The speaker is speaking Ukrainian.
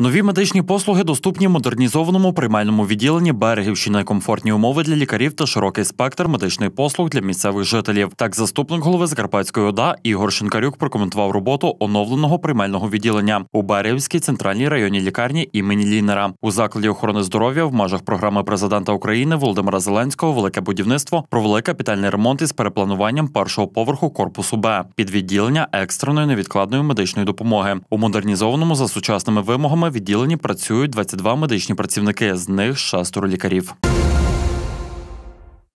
Нові медичні послуги доступні модернізованому приймальному відділенні берегівщини, комфортні умови для лікарів та широкий спектр медичних послуг для місцевих жителів. Так, заступник голови Закарпатської ОДА Ігор Шинкарюк прокоментував роботу оновленого приймального відділення у Берегівській центральній районній лікарні імені Лінера. У закладі охорони здоров'я в межах програми президента України Володимира Зеленського Велике будівництво провели капітальний ремонт із переплануванням першого поверху корпусу Б під відділення екстреної невідкладної медичної допомоги у модернізованому за сучасними вимогами відділенні працюють 22 медичні працівники, з них шестеро лікарів.